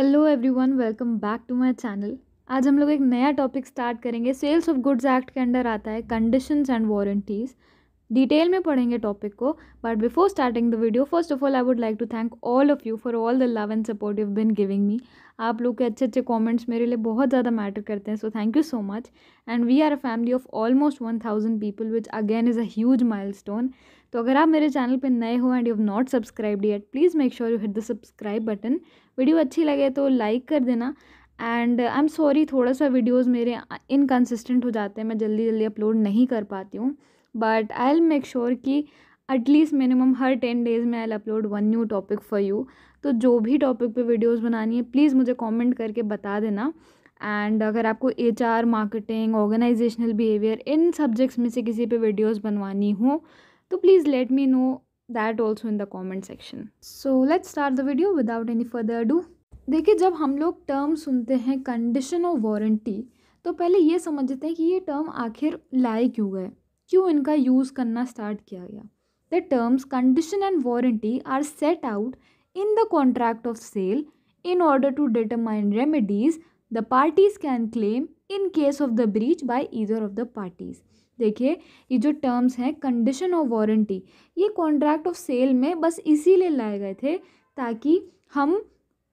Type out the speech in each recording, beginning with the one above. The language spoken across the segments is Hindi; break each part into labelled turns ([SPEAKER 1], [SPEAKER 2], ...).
[SPEAKER 1] hello everyone welcome back to my channel आज हम लोग एक नया टॉपिक स्टार्ट करेंगे सेल्स ऑफ गुड्स एक्ट के अंडर आता है कंडीशंस एंड वारंटीज़ डिटेल में पढ़ेंगे टॉपिक को but before starting the video first of all I would like to thank all of you for all the love and support you been giving me आप लोग के अच्छे अच्छे कॉमेंट्स मेरे लिए बहुत ज़्यादा मैटर करते हैं so thank you so much and we are a family of almost one thousand people which again is a huge milestone तो अगर आप मेरे चैनल पर नए हो and you have not subscribed yet please make sure you hit the subscribe button video अच्छी लगे तो लाइक कर देना एंड आई एम सॉरी थोड़ा सा वीडियोज़ मेरे इनकन्सिस्टेंट हो जाते हैं मैं जल्दी जल्दी अपलोड नहीं कर पाती हूँ but I'll make sure कि एटलीस्ट मिनिमम हर टेन डेज़ में I'll upload one new topic for you तो जो भी टॉपिक पे वीडियोस बनानी है प्लीज़ मुझे कमेंट करके बता देना एंड अगर आपको H R marketing organisational behaviour in subjects में से किसी पे वीडियोस बनवानी हो तो please let me know that also in the comment section so let's start the video without any further do देखिए जब हम लोग टर्म सुनते हैं कंडीशन और वारंटी तो पहले ये समझते हैं कि ये टर्म आखिर लाए क्यों गए क्यों इनका यूज़ करना स्टार्ट किया गया the terms condition and warranty are set out in the contract of sale in order to determine remedies the parties can claim in case of the breach by either of the parties देखिए ये जो टर्म्स हैं कंडीशन ऑफ वारंटी ये कॉन्ट्रैक्ट ऑफ सेल में बस इसीलिए लाए गए थे ताकि हम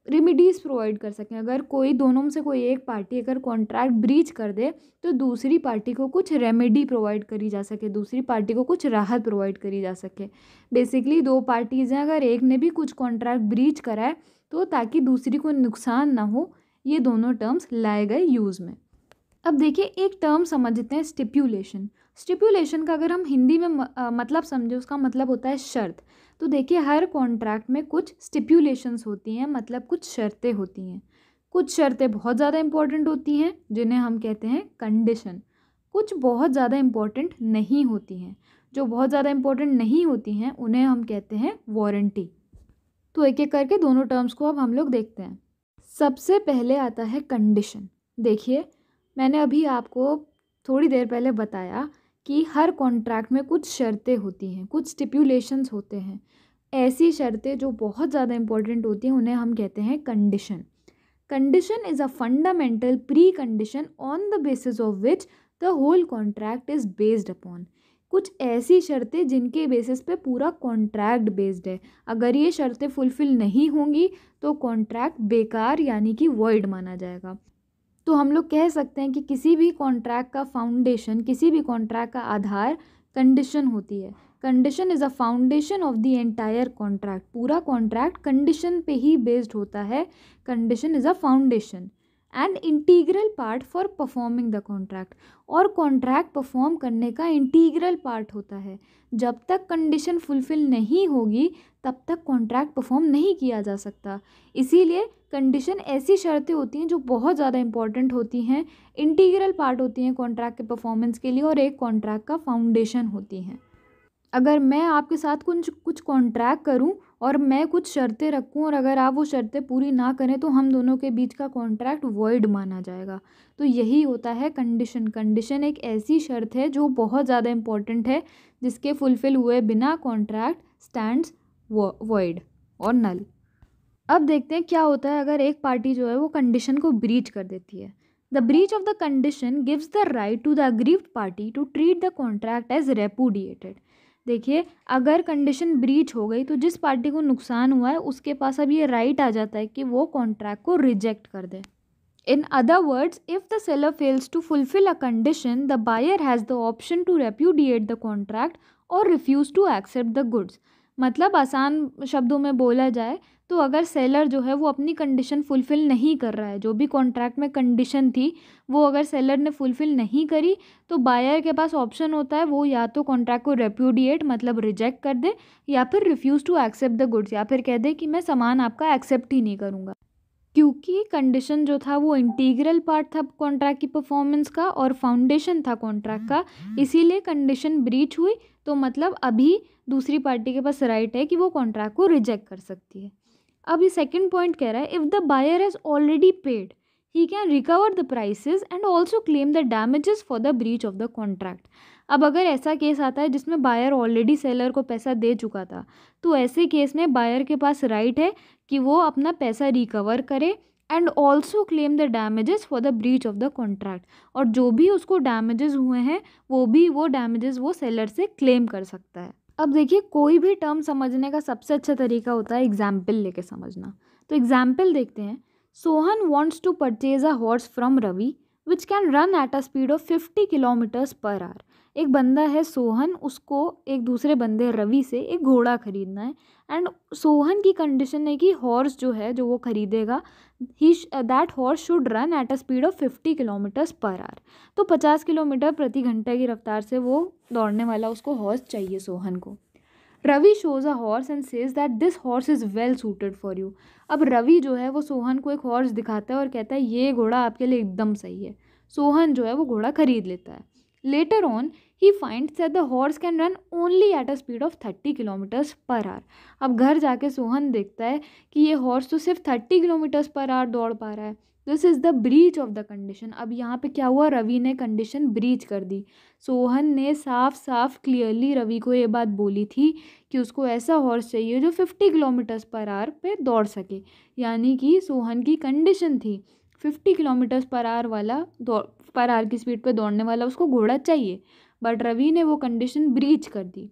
[SPEAKER 1] रेमिडीज़ प्रोवाइड कर सकें अगर कोई दोनों में से कोई एक पार्टी अगर कॉन्ट्रैक्ट ब्रीच कर दे तो दूसरी पार्टी को कुछ रेमेडी प्रोवाइड करी जा सके दूसरी पार्टी को कुछ राहत प्रोवाइड करी जा सके बेसिकली दो पार्टीज़ हैं अगर एक ने भी कुछ कॉन्ट्रैक्ट ब्रीच कराए तो ताकि दूसरी को नुकसान ना हो ये दोनों टर्म्स लाए गए यूज़ में अब देखिए एक टर्म समझते हैं स्टिप्यूलेशन स्टिपुलेशन का अगर हम हिंदी में मतलब समझे उसका मतलब होता है शर्त तो देखिए हर कॉन्ट्रैक्ट में कुछ स्टिपुलेशंस होती हैं मतलब कुछ शर्तें होती हैं कुछ शर्तें बहुत ज़्यादा इम्पॉर्टेंट होती हैं जिन्हें हम कहते हैं कंडीशन कुछ बहुत ज़्यादा इम्पॉर्टेंट नहीं होती हैं जो बहुत ज़्यादा इम्पॉर्टेंट नहीं होती हैं उन्हें हम कहते हैं वारंटी तो एक एक करके दोनों टर्म्स को अब हम लोग देखते हैं सबसे पहले आता है कंडीशन देखिए मैंने अभी आपको थोड़ी देर पहले बताया कि हर कॉन्ट्रैक्ट में कुछ शर्तें होती हैं कुछ स्टिप्यूलेशंस होते हैं ऐसी शर्तें जो बहुत ज़्यादा इंपॉर्टेंट होती हैं उन्हें हम कहते हैं condition condition is a fundamental precondition on the basis of which the whole contract is based upon कुछ ऐसी शर्तें जिनके बेसिस पे पूरा कॉन्ट्रैक्ट बेस्ड है अगर ये शर्तें फुलफ़िल नहीं होंगी तो कॉन्ट्रैक्ट बेकार यानी कि वर्ड माना जाएगा तो हम लोग कह सकते हैं कि किसी भी कॉन्ट्रैक्ट का फाउंडेशन किसी भी कॉन्ट्रैक्ट का आधार कंडीशन होती है condition is a foundation of the entire contract पूरा कॉन्ट्रैक्ट कंडीशन पे ही बेस्ड होता है condition is a foundation and integral part for performing the contract और कॉन्ट्रैक्ट परफॉर्म करने का इंटीग्रल पार्ट होता है जब तक कंडीशन फुलफिल नहीं होगी तब तक कॉन्ट्रैक्ट परफॉर्म नहीं किया जा सकता इसीलिए कंडीशन ऐसी शर्तें होती हैं जो बहुत ज़्यादा इंपॉर्टेंट होती हैं इंटीग्रल पार्ट होती हैं कॉन्ट्रैक्ट के परफॉर्मेंस के लिए और एक कॉन्ट्रैक्ट का फाउंडेशन होती हैं अगर मैं आपके साथ कुछ कुछ कॉन्ट्रैक्ट करूँ और मैं कुछ शर्तें रखूँ और अगर आप वो शर्तें पूरी ना करें तो हम दोनों के बीच का कॉन्ट्रैक्ट वॉइड माना जाएगा तो यही होता है कंडीशन कंडीशन एक ऐसी शर्त है जो बहुत ज़्यादा इम्पॉर्टेंट है जिसके फुलफ़िल हुए बिना कॉन्ट्रैक्ट स्टैंड्स वॉइड और नल अब देखते हैं क्या होता है अगर एक पार्टी जो है वो कंडीशन को ब्रीच कर देती है the breach of the condition gives the right to the aggrieve party to treat the contract as repudiated देखिए अगर कंडीशन ब्रीच हो गई तो जिस पार्टी को नुकसान हुआ है उसके पास अब ये राइट आ जाता है कि वो कॉन्ट्रैक्ट को रिजेक्ट कर दे in other words if the seller fails to fulfil a condition the buyer has the option to repudiate the contract और refuse to accept the goods मतलब आसान शब्दों में बोला जाए तो अगर सेलर जो है वो अपनी कंडीशन फुलफ़िल नहीं कर रहा है जो भी कॉन्ट्रैक्ट में कंडीशन थी वो अगर सेलर ने फुलफ़िल नहीं करी तो बायर के पास ऑप्शन होता है वो या तो कॉन्ट्रैक्ट को रेप्यूडिएट मतलब रिजेक्ट कर दे या फिर refuse to accept the goods या फिर कह दे कि मैं सामान आपका एक्सेप्ट ही नहीं करूँगा क्योंकि कंडीशन जो था वो इंटीग्रल पार्ट था कॉन्ट्रैक्ट की परफॉर्मेंस का और फाउंडेशन था कॉन्ट्रैक्ट का इसीलिए कंडीशन ब्रीच हुई तो मतलब अभी दूसरी पार्टी के पास राइट है कि वो कॉन्ट्रैक्ट को रिजेक्ट कर सकती है अब ये सेकेंड पॉइंट कह रहा है if the buyer has already paid he can recover the price and also claim the damages for the breach of the contract अब अगर ऐसा केस आता है जिसमें बायर ऑलरेडी सेलर को पैसा दे चुका था तो ऐसे केस में बायर के पास राइट है कि वो अपना पैसा रिकवर करे and also claim the damages for the breach of the contract और जो भी उसको डैमेजेस हुए हैं वो भी वो डैमेजेस वो सेलर से क्लेम कर सकता है अब देखिए कोई भी टर्म समझने का सबसे अच्छा तरीका होता है एग्जाम्पल लेके समझना तो एग्जाम्पल देखते हैं Sohan wants to purchase a horse from Ravi which can run at a speed of fifty kilometres per hour एक बंदा है सोहन उसको एक दूसरे बंदे रवि से एक घोड़ा खरीदना है एंड सोहन की कंडीशन है कि हॉर्स जो है जो वो खरीदेगा ही that horse should run at a speed of fifty kilometres per hour तो पचास किलोमीटर प्रति घंटे की रफ्तार से वो दौड़ने वाला उसको हॉर्स चाहिए सोहन को Ravi shows a horse and says that this horse is well suited for you अब रवि जो है वो सोहन को एक हॉर्स दिखाता है और कहता है ये घोड़ा आपके लिए एकदम सही है सोहन जो है वो घोड़ा खरीद लेता है later on he find that the horse can run only at a speed of thirty kilometres per hour अब घर जाके सोहन देखता है कि ये हॉर्स तो सिर्फ थर्टी किलोमीटर्स पर आर दौड़ पा रहा है this is the breach of the condition अब यहाँ पे क्या हुआ रवि ने कंडीशन ब्रीच कर दी सोहन ने साफ साफ क्लियरली रवि को ये बात बोली थी कि उसको ऐसा हॉर्स चाहिए जो फिफ्टी किलोमीटर्स पर आर पे दौड़ सके यानी कि सोहन की कंडीशन थी फिफ्टी किलोमीटर्स पर आर वाला दौड़ पर आर की स्पीड पर दौड़ने वाला उसको घोड़ा चाहिए बट रवि ने वो कंडीशन ब्रीच कर दी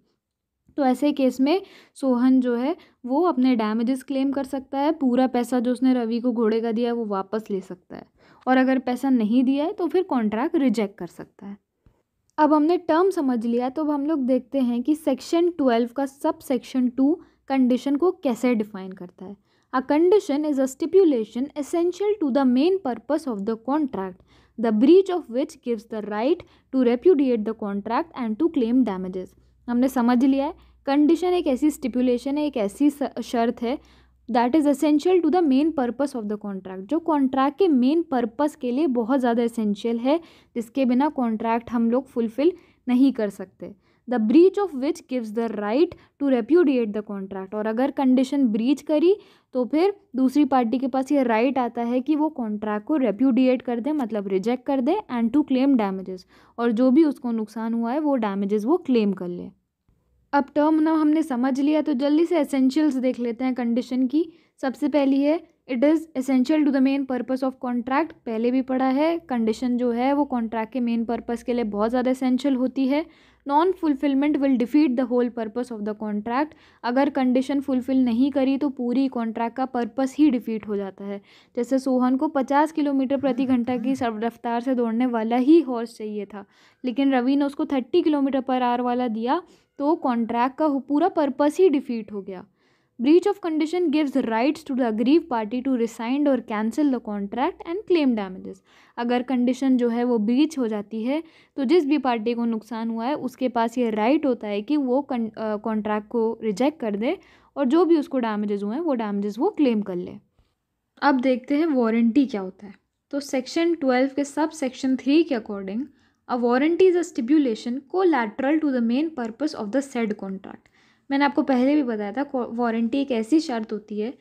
[SPEAKER 1] तो ऐसे केस में सोहन जो है वो अपने डैमेजेस क्लेम कर सकता है पूरा पैसा जो उसने रवि को घोड़े का दिया है वो वापस ले सकता है और अगर पैसा नहीं दिया है तो फिर कॉन्ट्रैक्ट रिजेक्ट कर सकता है अब हमने टर्म समझ लिया तो अब हम लोग देखते हैं कि सेक्शन ट्वेल्व का सब सेक्शन टू कंडीशन को कैसे डिफाइन करता है a condition is a stipulation essential to the main purpose of the contract the breach of which gives the right to repudiate the contract and to claim damages हमने समझ लिया है कंडीशन एक ऐसी स्टिपुलेशन है एक ऐसी शर्त है that is essential to the main purpose of the contract जो कॉन्ट्रैक्ट के मेन पर्पस के लिए बहुत ज़्यादा असेंशियल है जिसके बिना कॉन्ट्रैक्ट हम लोग फुलफिल नहीं कर सकते the breach of which gives the right to repudiate the contract और अगर कंडीशन ब्रीच करी तो फिर दूसरी पार्टी के पास ये राइट right आता है कि वो कॉन्ट्रैक्ट को रेप्यूडिएट कर दे मतलब रिजेक्ट कर दे एंड टू क्लेम डैमेजेस और जो भी उसको नुकसान हुआ है वो डैमेजेस वो क्लेम कर ले अब टर्म ना हमने समझ लिया तो जल्दी से एसेंशियल्स देख लेते हैं कंडीशन की सबसे पहली है it is essential to the main purpose of contract पहले भी पढ़ा है कंडीशन जो है वो कॉन्ट्रैक्ट के मेन पर्पस के लिए बहुत ज़्यादा एसेंशियल होती है non fulfilment will defeat the whole purpose of the contract अगर कंडीशन फुलफिल नहीं करी तो पूरी कॉन्ट्रैक्ट का पर्पस ही डिफीट हो जाता है जैसे सोहन को 50 किलोमीटर प्रति घंटा की सर्व रफ्तार से दौड़ने वाला ही हॉर्स चाहिए था लेकिन रवि ने उसको 30 किलोमीटर पर आर वाला दिया तो कॉन्ट्रैक्ट का पूरा पर्पस ही डिफीट हो गया breach of condition gives rights to the aggrieve party to rescind और cancel the contract and claim damages अगर कंडीशन जो है वो ब्रीच हो जाती है तो जिस भी पार्टी को नुकसान हुआ है उसके पास ये राइट right होता है कि वो कॉन्ट्रैक्ट को रिजेक्ट कर दे और जो भी उसको डैमेजेस हुए हैं वो डैमेजेस वो क्लेम कर ले अब देखते हैं वारंटी क्या होता है तो सेक्शन ट्वेल्व के सब सेक्शन थ्री के according a warranty is a stipulation collateral to the main purpose of the said contract मैंने आपको पहले भी बताया था वारंटी एक ऐसी शर्त होती है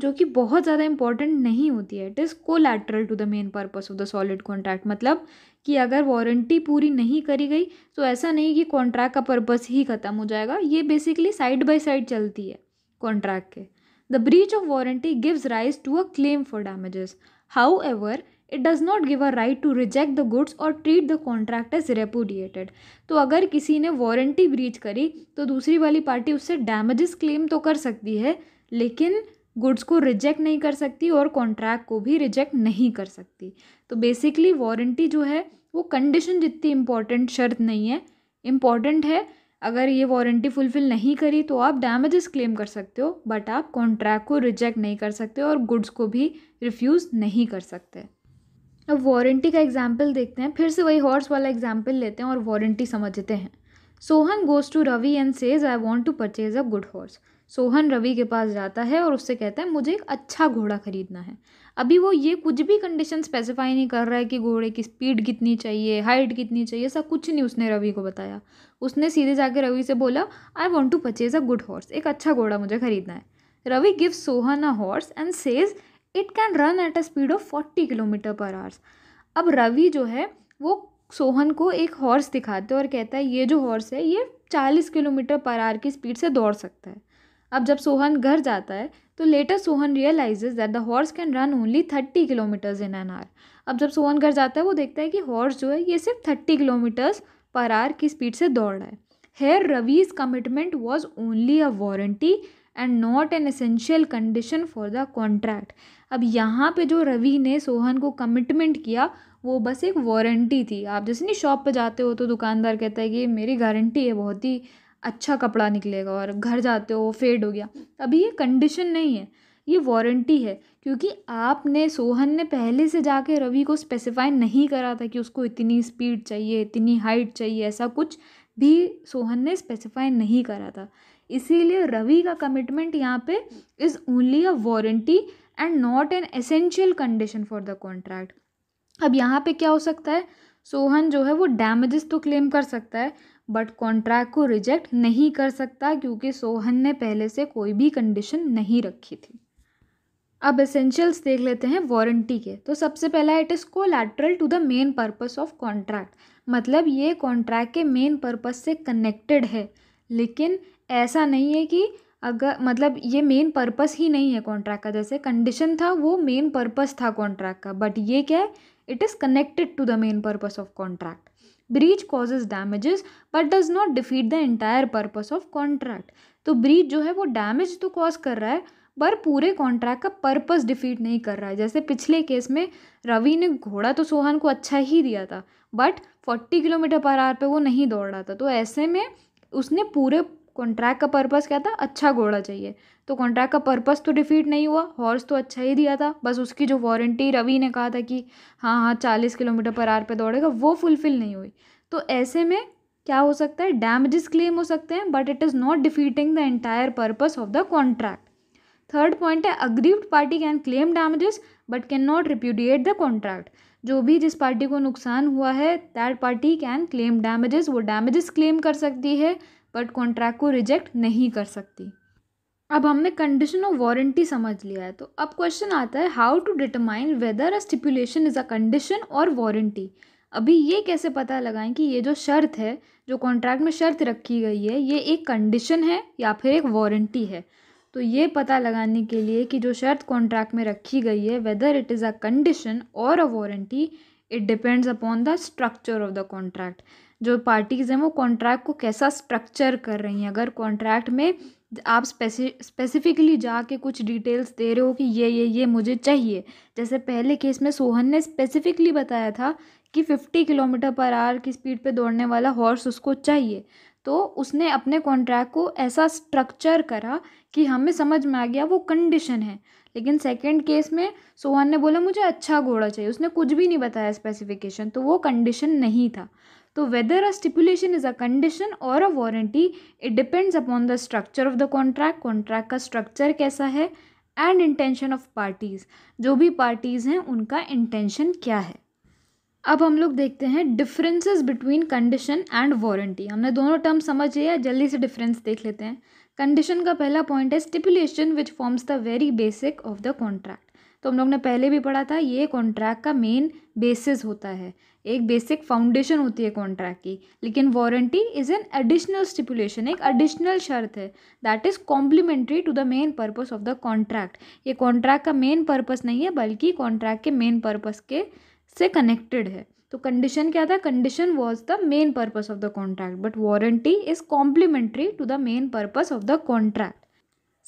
[SPEAKER 1] जो कि बहुत ज़्यादा इंपॉर्टेंट नहीं होती है it is collateral to the main purpose of the solid contract मतलब कि अगर वारंटी पूरी नहीं करी गई तो ऐसा नहीं कि कॉन्ट्रैक्ट का पर्पस ही ख़त्म हो जाएगा ये बेसिकली साइड बाई साइड चलती है कॉन्ट्रैक्ट के the breach of warranty gives rise to a claim for damages however it does not give a right to reject the goods और treat the contract as repudiated तो अगर किसी ने वारंटी ब्रीच करी तो दूसरी वाली पार्टी उससे डैमेजेस क्लेम तो कर सकती है लेकिन गुड्स को रिजेक्ट नहीं कर सकती और कॉन्ट्रैक्ट को भी रिजेक्ट नहीं कर सकती तो बेसिकली वारंटी जो है वो कंडीशन जितनी इम्पॉर्टेंट शर्त नहीं है इम्पॉर्टेंट है अगर ये वारंटी फुलफिल नहीं करी तो आप डैमेजेस क्लेम कर सकते हो बट आप कॉन्ट्रैक्ट को रिजेक्ट नहीं कर सकते और गुड्स को भी रिफ्यूज़ नहीं कर सकते अब वारंटी का एग्जाम्पल देखते हैं फिर से वही हॉर्स वाला एग्जाम्पल लेते हैं और वारंटी समझते हैं Sohan goes to Ravi and says I want to purchase a good horse Sohan Ravi के पास जाता है और उससे कहता है मुझे एक अच्छा घोड़ा खरीदना है अभी वो ये कुछ भी कंडीशन स्पेसिफाई नहीं कर रहा है कि घोड़े की स्पीड कितनी चाहिए हाइट कितनी चाहिए सब कुछ नहीं उसने रवि को बताया उसने सीधे जाके रवि से बोला I want to purchase a good horse एक अच्छा घोड़ा मुझे खरीदना है Ravi give Sohan a horse and says it can run at a speed of forty kilometre per hours अब रवि जो है वो सोहन को एक हॉर्स दिखाते और कहता है ये जो हॉर्स है ये चालीस किलोमीटर पर आवर की स्पीड से दौड़ सकता है अब जब सोहन घर जाता है तो later Sohan realises that the horse can run only thirty kilometres in an hour अब जब सोहन घर जाता है वो देखता है कि हॉर्स जो है ये सिर्फ थर्टी किलोमीटर्स पर आर की स्पीड से दौड़ रहा है here Ravi's commitment was only a warranty and not an essential condition for the contract अब यहाँ पे जो रवि ने सोहन को कमिटमेंट किया वो बस एक वारंटी थी आप जैसे नहीं शॉप पे जाते हो तो दुकानदार कहता है कि मेरी गारंटी है बहुत ही अच्छा कपड़ा निकलेगा और घर जाते हो फेड हो गया अभी ये कंडीशन नहीं है ये वारंटी है क्योंकि आपने सोहन ने पहले से जाके रवि को स्पेसिफाई नहीं करा था कि उसको इतनी स्पीड चाहिए इतनी हाइट चाहिए ऐसा कुछ भी सोहन ने स्पेसिफाई नहीं करा था इसीलिए रवि का कमिटमेंट यहाँ पे is only a warranty and not an essential condition for the contract अब यहाँ पे क्या हो सकता है सोहन जो है वो डैमेजेस तो क्लेम कर सकता है बट कॉन्ट्रैक्ट को रिजेक्ट नहीं कर सकता क्योंकि सोहन ने पहले से कोई भी कंडीशन नहीं रखी थी अब एसेंशियल्स देख लेते हैं वारंटी के तो सबसे पहला it is lateral to the main purpose of contract मतलब ये कॉन्ट्रैक्ट के मेन पर्पस से कनेक्टेड है लेकिन ऐसा नहीं है कि अगर मतलब ये मेन पर्पस ही नहीं है कॉन्ट्रैक्ट का जैसे कंडीशन था वो मेन पर्पस था कॉन्ट्रैक्ट का बट ये क्या है it is connected to the main purpose of contract breach causes damages but does not defeat the entire purpose of contract तो ब्रीच जो है वो डैमेज तो कॉज कर रहा है पर पूरे कॉन्ट्रैक्ट का पर्पस डिफीट नहीं कर रहा है जैसे पिछले केस में रवि ने घोड़ा तो सोहन को अच्छा ही दिया था but forty kilometre per hour पे वो नहीं दौड़ रहा था तो ऐसे में उसने पूरे कॉन्ट्रैक्ट का पर्पज़ क्या था अच्छा घोड़ा चाहिए तो कॉन्ट्रैक्ट का पर्पज़ तो डिफीट नहीं हुआ हॉर्स तो अच्छा ही दिया था बस उसकी जो वारंटी रवि ने कहा था कि हाँ हाँ चालीस किलोमीटर पर आर पे दौड़ेगा वो फुलफिल नहीं हुई तो ऐसे में क्या हो सकता है डैमेजेस क्लेम हो सकते हैं but it is not defeating the entire purpose of the contract third point है aggrieved party can claim damages but can not repudiate the contract जो भी जिस पार्टी को नुकसान हुआ है that party can claim damages वो डैमेजेस क्लेम कर सकती है बट कॉन्ट्रैक्ट को रिजेक्ट नहीं कर सकती अब हमने कंडीशन ऑफ वारंटी समझ लिया है तो अब क्वेश्चन आता है how to determine whether a stipulation is a condition और वारंटी अभी ये कैसे पता लगाएं कि ये जो शर्त है जो कॉन्ट्रैक्ट में शर्त रखी गई है ये एक कंडीशन है या फिर एक वारंटी है तो ये पता लगाने के लिए कि जो शर्त कॉन्ट्रैक्ट में रखी गई है whether it is a condition और a warranty it depends upon the structure of the contract जो पार्टीज़ हैं वो कॉन्ट्रैक्ट को कैसा स्ट्रक्चर कर रही हैं अगर कॉन्ट्रैक्ट में आप स्पेसि स्पेसिफिकली जाके कुछ डिटेल्स दे रहे हो कि ये ये ये मुझे चाहिए जैसे पहले केस में सोहन ने स्पेसिफिकली बताया था कि फिफ्टी किलोमीटर पर आवर की स्पीड पे दौड़ने वाला हॉर्स उसको चाहिए तो उसने अपने कॉन्ट्रैक्ट को ऐसा स्ट्रक्चर करा कि हमें समझ में आ गया वो कंडीशन है लेकिन सेकेंड केस में सोहन ने बोला मुझे अच्छा घोड़ा चाहिए उसने कुछ भी नहीं बताया स्पेसिफिकेशन तो वो कंडीशन नहीं था तो whether a stipulation is a condition और a warranty it depends upon the structure of the contract contract का स्ट्रक्चर कैसा है एंड इंटेंशन ऑफ पार्टीज़ जो भी पार्टीज़ हैं उनका इंटेंशन क्या है अब हम लोग देखते हैं differences between condition and warranty हमने दोनों टर्म समझ लिया जल्दी से डिफरेंस देख लेते हैं कंडीशन का पहला पॉइंट है stipulation which forms the very basic of the contract तो हम लोग ने पहले भी पढ़ा था ये कॉन्ट्रैक्ट का मेन बेसिस होता है एक बेसिक फाउंडेशन होती है कॉन्ट्रैक्ट की लेकिन warranty is an additional stipulation एक एडिशनल शर्त है that is complementary to the main purpose of the contract ये कॉन्ट्रैक्ट का मेन पर्पस नहीं है बल्कि कॉन्ट्रैक्ट के मेन पर्पस के से कनेक्टेड है तो कंडीशन क्या था condition was the main purpose of the contract but warranty is complementary to the main purpose of the contract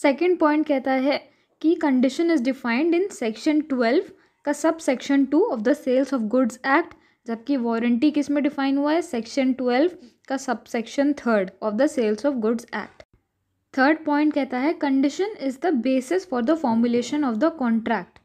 [SPEAKER 1] second point कहता है कि condition is defined in section twelve का sub section two of the sales of goods act जबकि वारंटी किस में डिफाइन हुआ है सेक्शन ट्वेल्व का subsection third of the sales of goods act third point कहता है condition is the basis for the formulation of the contract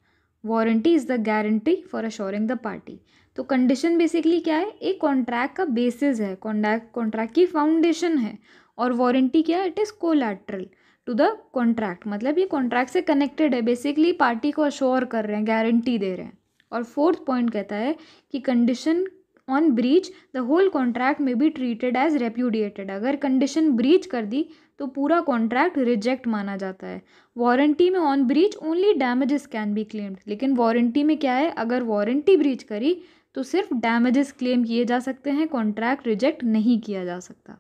[SPEAKER 1] warranty is the guarantee for assuring the party तो कंडीशन बेसिकली क्या है एक कॉन्ट्रैक्ट का बेसिस है कॉन्ट्रैक्ट कॉन्ट्रैक्ट की फाउंडेशन है और वारंटी क्या है it is collateral to the contract मतलब ये कॉन्ट्रैक्ट से कनेक्टेड है बेसिकली पार्टी को अश्योर कर रहे हैं गारंटी दे रहे हैं और फोर्थ पॉइंट कहता है कि condition on breach the whole contract may be treated as repudiated अगर कंडीशन ब्रीच कर दी तो पूरा कॉन्ट्रैक्ट रिजेक्ट माना जाता है वारंटी में on breach only damages can be claimed लेकिन वारंटी में क्या है अगर वारंटी ब्रीच करी तो सिर्फ डैमेजेस क्लेम किए जा सकते हैं कॉन्ट्रैक्ट रिजेक्ट नहीं किया जा सकता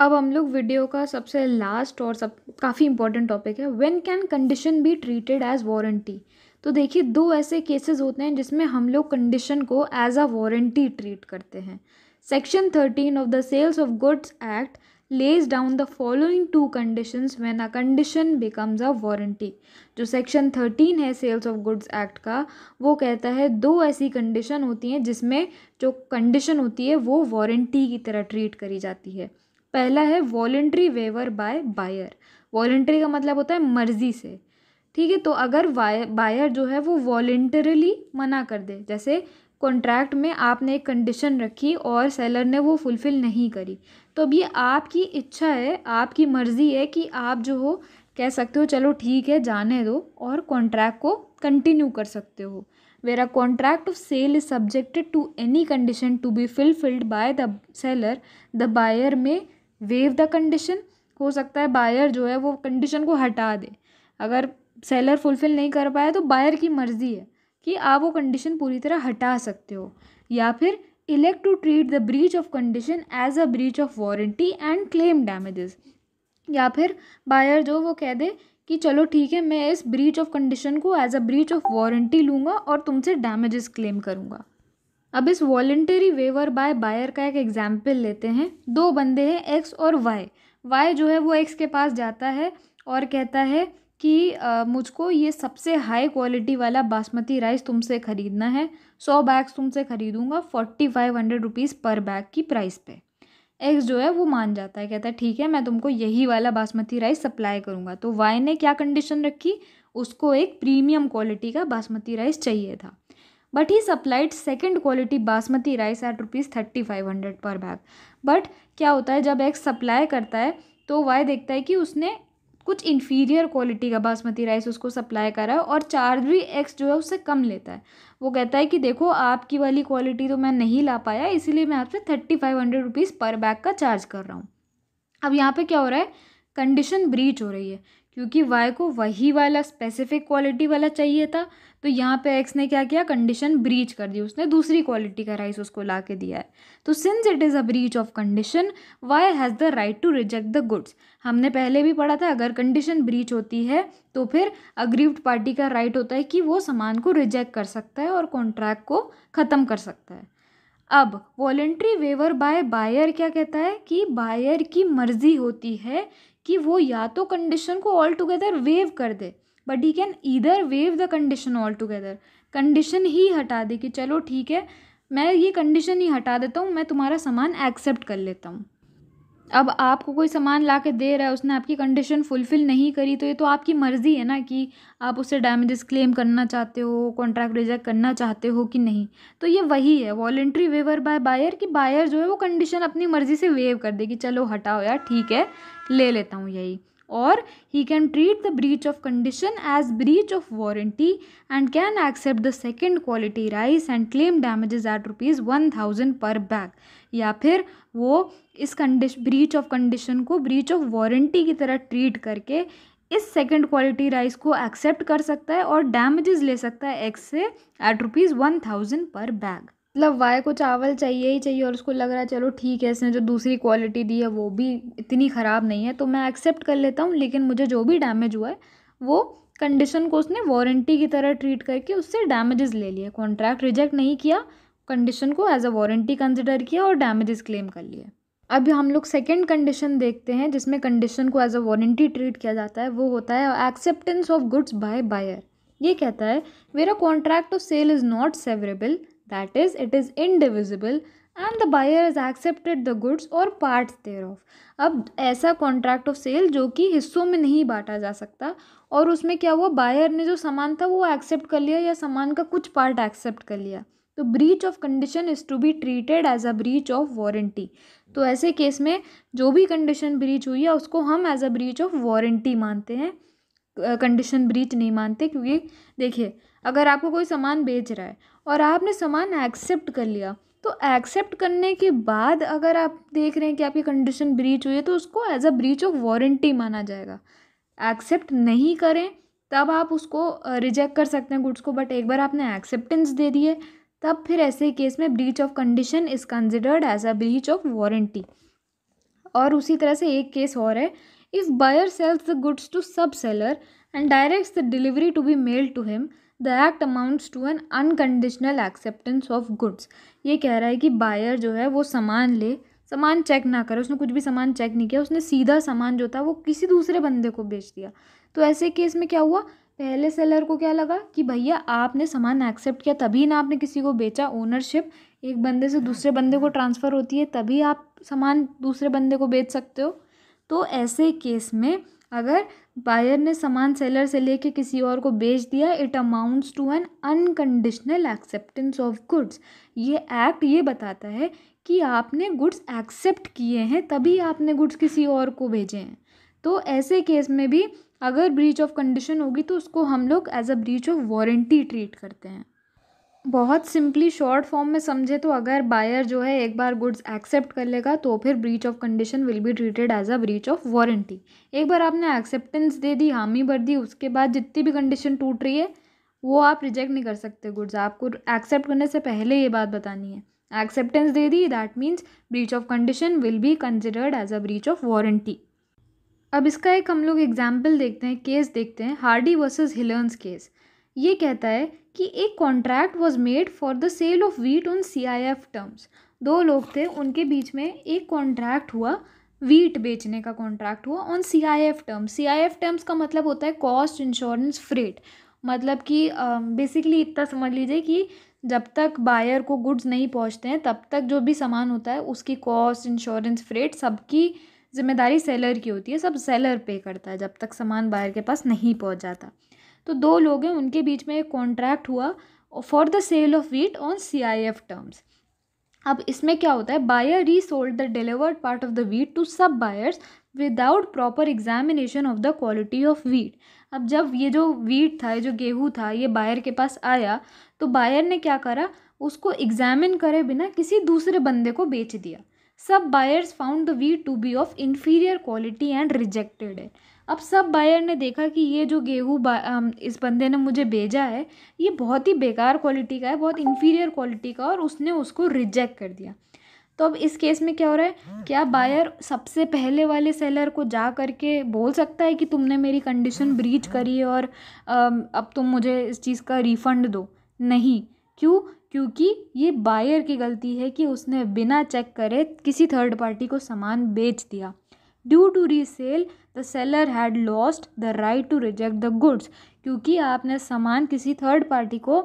[SPEAKER 1] अब हम लोग वीडियो का सबसे लास्ट और सब काफ़ी इंपॉर्टेंट टॉपिक है when can condition be treated as warranty तो देखिए दो ऐसे केसेस होते हैं जिसमें हम लोग कंडीशन को एज अ वारंटी ट्रीट करते हैं section thirteen of the sales of goods act lays down the following two condition when a condition becomes a warranty जो सेक्शन थर्टीन है सेल्स ऑफ गुड्स एक्ट का वो कहता है दो ऐसी कंडीशन होती हैं जिसमें जो कंडीशन होती है वो वारंटी की तरह ट्रीट करी जाती है पहला है voluntary waiver by buyer voluntary का मतलब होता है मर्जी से ठीक है तो अगर बायर जो है वो वॉल्टरली मना कर दे जैसे कॉन्ट्रैक्ट में आपने एक कंडीशन रखी और सेलर ने वो फुलफ़िल नहीं करी तो अब ये आपकी इच्छा है आपकी मर्ज़ी है कि आप जो हो कह सकते हो चलो ठीक है जाने दो और कॉन्ट्रैक्ट को कंटिन्यू कर सकते हो वेरा contract contract of sale is subjected to any condition to be fulfilled by the seller the buyer may waive the हो सकता है बायर जो है वो कंडीशन को हटा दे अगर सेलर फुलफ़िल नहीं कर पाया तो बायर की मर्ज़ी है कि आप वो कंडीशन पूरी तरह हटा सकते हो या फिर elect to treat the breach of condition as a breach of warranty and claim damages या फिर बायर जो वो कह दे कि चलो ठीक है मैं इस ब्रीच ऑफ कंडीशन को as a breach of warranty लूँगा और तुमसे डैमेजेस क्लेम करूँगा अब इस वॉल्टरी वेवर बाय बायर का एक एग्जाम्पल लेते हैं दो बंदे हैं एक्स और वाई वाई जो है वो एक्स के पास जाता है और कहता है कि मुझको ये सबसे हाई क्वालिटी वाला बासमती राइस तुमसे ख़रीदना है सौ बैग्स तुमसे ख़रीदूँगा forty five hundred rupees per bag की प्राइस पे एक्स जो है वो मान जाता है कहता है ठीक है मैं तुमको यही वाला बासमती राइस सप्लाई करूँगा तो वाई ने क्या कंडीशन रखी उसको एक प्रीमियम क्वालिटी का बासमती राइस चाहिए था but he supplied second quality basmati rice at rupees thirty five hundred per bag but क्या होता है जब एक्स सप्लाई करता है तो वाई देखता है कि उसने कुछ इन्फीरियर क्वालिटी का बासमती राइस उसको सप्लाई करा है और चार्ज भी एक्स जो है उससे कम लेता है वो कहता है कि देखो आपकी वाली क्वालिटी तो मैं नहीं ला पाया इसीलिए मैं आपसे thirty five hundred rupees per bag का चार्ज कर रहा हूँ अब यहाँ पर क्या हो रहा है कंडीशन ब्रीच हो रही है क्योंकि वाई को वही वाला स्पेसिफिक क्वालिटी वाला चाहिए था तो यहाँ पे एक्स ने क्या किया कंडीशन ब्रीच कर दी उसने दूसरी क्वालिटी का राइस उसको ला के दिया है तो since it is a breach of condition Y has the right to reject the goods हमने पहले भी पढ़ा था अगर कंडीशन ब्रीच होती है तो फिर अग्रीव्ड पार्टी का राइट होता है कि वो सामान को रिजेक्ट कर सकता है और कॉन्ट्रैक्ट को ख़त्म कर सकता है अब वॉलेंट्री वेवर बाय बायर क्या कहता है कि बायर की मर्जी होती है कि वो या तो कंडीशन को ऑल टुगेदर वेव कर दे but he can either waive the condition all together condition ही हटा दे कि चलो ठीक है मैं ये कंडीशन ही हटा देता हूँ मैं तुम्हारा सामान एक्सेप्ट कर लेता हूँ अब आपको कोई सामान ला के दे रहा है उसने आपकी कंडीशन फुलफ़िल नहीं करी तो ये तो आपकी मर्ज़ी है ना कि आप उससे डैमेजेस क्लेम करना चाहते हो कॉन्ट्रैक्ट रिजेक्ट करना चाहते हो कि नहीं तो ये वही है वॉलेंट्री वेवर बाय बायर कि बायर जो है वो कंडीशन अपनी मर्ज़ी से वेव कर दे कि चलो हटाओ यार ठीक है ले लेता हूँ यही or he can treat the breach of condition as breach of warranty and can accept the second quality rice and claim damages at rupees 1000 per bag या फिर वो इस कंडीश ब्रीच ऑफ कंडीशन को ब्रीच ऑफ वारंटी की तरह ट्रीट करके इस सेकंड क्वालिटी राइस को एक्सेप्ट कर सकता है और डैमेजेस ले सकता है एक्स से at rupees one thousand per bag मतलब वाई को चावल चाहिए ही चाहिए और उसको लग रहा है चलो ठीक है इसने जो दूसरी क्वालिटी दी है वो भी इतनी ख़राब नहीं है तो मैं एक्सेप्ट कर लेता हूँ लेकिन मुझे जो भी डैमेज हुआ है वो कंडीशन को उसने वारंटी की तरह ट्रीट करके उससे डैमेजेस ले लिए कॉन्ट्रैक्ट रिजेक्ट नहीं किया कंडीशन को एज अ वारंटी कंसिडर किया और डैमेजेस क्लेम कर लिए अब हम लोग सेकेंड कंडीशन देखते हैं जिसमें कंडीशन को एज अ वारंटी ट्रीट किया जाता है वो होता है acceptance of goods by buyer ये कहता है मेरा contract of sale is not severable that is it is indivisible and the buyer has accepted the goods or parts thereof अब ऐसा कॉन्ट्रैक्ट ऑफ सेल जो कि हिस्सों में नहीं बांटा जा सकता और उसमें क्या हुआ बायर ने जो सामान था वो एक्सेप्ट कर लिया या सामान का कुछ पार्ट एक्सेप्ट कर लिया तो breach of condition is to be treated as a breach of warranty तो ऐसे केस में जो भी कंडीशन ब्रीच हुई है उसको हम as a breach of warranty मानते हैं कंडीशन ब्रीच नहीं मानते क्योंकि देखिए अगर आपको कोई सामान बेच रहा है और आपने सामान एक्सेप्ट कर लिया तो एक्सेप्ट करने के बाद अगर आप देख रहे हैं कि आपकी कंडीशन ब्रीच हुई है तो उसको as a breach of warranty माना जाएगा एक्सेप्ट नहीं करें तब आप उसको रिजेक्ट कर सकते हैं गुड्स को बट एक बार आपने एक्सेप्टेंस दे दिए तब फिर ऐसे केस में breach of condition is considered as a breach of warranty और उसी तरह से एक केस और है if buyer sells the goods to sub seller and directs the delivery to be made to him the act amounts to an unconditional acceptance of goods ये कह रहा है कि बायर जो है वो सामान ले सामान चेक ना करे उसने कुछ भी सामान चेक नहीं किया उसने सीधा सामान जो था वो किसी दूसरे बंदे को बेच दिया तो ऐसे केस में क्या हुआ पहले सेलर को क्या लगा कि भैया आपने सामान एक्सेप्ट किया तभी ना आपने किसी को बेचा ओनरशिप एक बंदे से दूसरे बंदे को ट्रांसफ़र होती है तभी आप सामान दूसरे बंदे को बेच सकते हो तो ऐसे केस में अगर बायर ने सामान सेलर से लेके किसी और को बेच दिया it amounts to an unconditional acceptance of goods ये एक्ट ये बताता है कि आपने गुड्स एक्सेप्ट किए हैं तभी आपने गुड्स किसी और को भेजे हैं तो ऐसे केस में भी अगर ब्रीच ऑफ कंडीशन होगी तो उसको हम लोग as a breach of warranty treat करते हैं बहुत सिंपली शॉर्ट फॉर्म में समझे तो अगर बायर जो है एक बार गुड्स एक्सेप्ट कर लेगा तो फिर breach of condition will be treated as a breach of warranty एक बार आपने एक्सेप्टेंस दे दी हामी भर दी उसके बाद जितनी भी कंडीशन टूट रही है वो आप रिजेक्ट नहीं कर सकते गुड्स आपको एक्सेप्ट करने से पहले ये बात बतानी है एक्सेप्टेंस दे दी that means breach of condition will be considered as a breach of warranty अब इसका एक हम लोग एग्जाम्पल देखते हैं केस देखते हैं हार्डी वर्सेज हिलर्स केस ये कहता है कि एक contract was made for the sale of wheat on C I F terms दो लोग थे उनके बीच में एक कॉन्ट्रैक्ट हुआ वीट बेचने का कॉन्ट्रैक्ट हुआ on C I F terms C I F terms का मतलब होता है कॉस्ट इंश्योरेंस फ्रेट मतलब कि बेसिकली इतना समझ लीजिए कि जब तक बायर को गुड्स नहीं पहुंचते हैं तब तक जो भी सामान होता है उसकी कॉस्ट इंश्योरेंस फ्रेट सबकी जिम्मेदारी सेलर की होती है सब सेलर पे करता है जब तक सामान बायर के पास नहीं पहुंच जाता तो दो लोग हैं उनके बीच में एक कॉन्ट्रैक्ट हुआ for the sale of wheat on C I F terms अब इसमें क्या होता है buyer resold the delivered part of the wheat to sub buyers without proper examination of the quality of wheat अब जब ये जो वीट था ये जो गेहूँ था ये बायर के पास आया तो बायर ने क्या करा उसको एग्जामिन करे बिना किसी दूसरे बंदे को बेच दिया sub buyers found the wheat to be of inferior quality and rejected है अब सब बायर ने देखा कि ये जो गेहूँ इस बंदे ने मुझे भेजा है ये बहुत ही बेकार क्वालिटी का है बहुत इन्फीरियर क्वालिटी का और उसने उसको रिजेक्ट कर दिया तो अब इस केस में क्या हो रहा है क्या बायर सबसे पहले वाले सेलर को जा करके बोल सकता है कि तुमने मेरी कंडीशन ब्रीच करी और अब तुम मुझे इस चीज़ का रिफ़ंड दो नहीं क्यों क्योंकि ये बायर की गलती है कि उसने बिना चेक करे किसी थर्ड पार्टी को सामान बेच दिया due to resale the seller had lost the right to reject the goods क्योंकि आपने सामान किसी थर्ड पार्टी को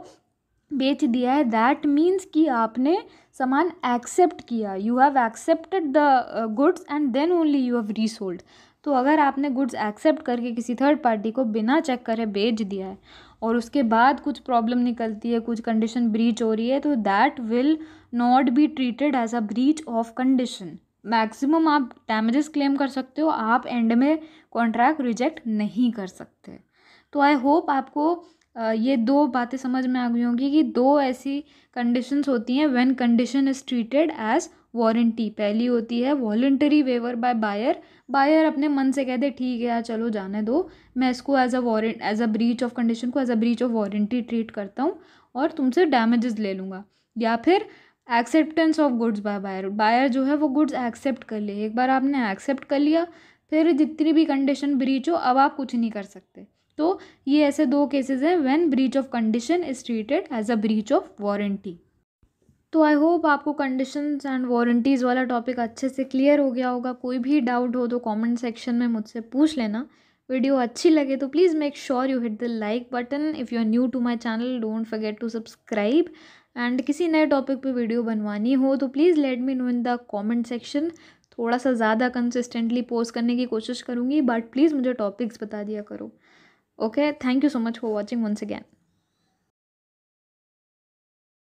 [SPEAKER 1] बेच दिया है दैट मीन्स कि आपने सामान एक्सेप्ट किया you have accepted the goods and then only you have resold तो अगर आपने गुड्स एक्सेप्ट करके किसी थर्ड पार्टी को बिना चेक करे बेच दिया है और उसके बाद कुछ प्रॉब्लम निकलती है कुछ कंडीशन ब्रीच हो रही है तो that will not be treated as a breach of condition maximum आप डैमेजेस क्लेम कर सकते हो आप एंड में कॉन्ट्रैक्ट रिजेक्ट नहीं कर सकते तो आई होप आपको ये दो बातें समझ में आ गई होंगी कि दो ऐसी कंडीशंस होती हैं when condition is treated as warranty पहली होती है voluntary waiver by buyer buyer अपने मन से कह दे ठीक है यार चलो जाने दो मैं इसको as a warrant as a breach of condition को as a breach of warranty treat करता हूँ और तुमसे डैमेजेस ले लूँगा या फिर acceptance of goods by buyer buyer जो है वो गुड्स एक्सेप्ट कर ले एक बार आपने एक्सेप्ट कर लिया फिर जितनी भी कंडीशन ब्रीच हो अब आप कुछ नहीं कर सकते तो ये ऐसे दो केसेस हैं when breach of condition is treated as a breach of warranty तो आई होप आपको कंडीशंस एंड वारंटीज़ वाला टॉपिक अच्छे से क्लियर हो गया होगा कोई भी डाउट हो तो कमेंट सेक्शन में मुझसे पूछ लेना वीडियो अच्छी लगे तो please make sure you hit the like button if you are new to my channel don't forget to subscribe and किसी नए टॉपिक पे वीडियो बनवानी हो तो please let me know in the comment section थोड़ा सा ज़्यादा कंसिस्टेंटली पोस्ट करने की कोशिश करूँगी बट प्लीज़ मुझे टॉपिक्स बता दिया करो okay thank you so much for watching once again